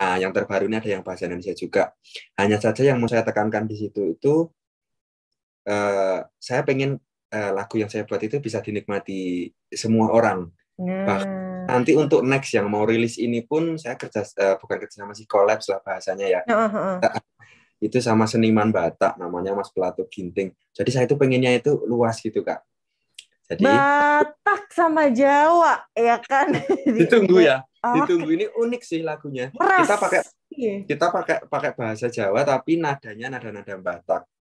Nah, yang terbaru ini ada yang bahasa Indonesia juga. Hanya saja yang mau saya tekankan di situ itu, uh, saya pengen uh, lagu yang saya buat itu bisa dinikmati semua orang. Hmm. Bah, nanti untuk next yang mau rilis ini pun saya kerja uh, bukan kerja sama sih kolaps lah bahasanya ya. itu sama seniman Batak namanya Mas Plato Ginting. Jadi saya itu pengennya itu luas gitu kak. Jadi Batak sama Jawa ya kan. ditunggu ya. Oh, ditunggu ini unik sih lagunya. Meras. Kita pakai iya. kita pakai pakai bahasa Jawa tapi nadanya nada-nada Batak.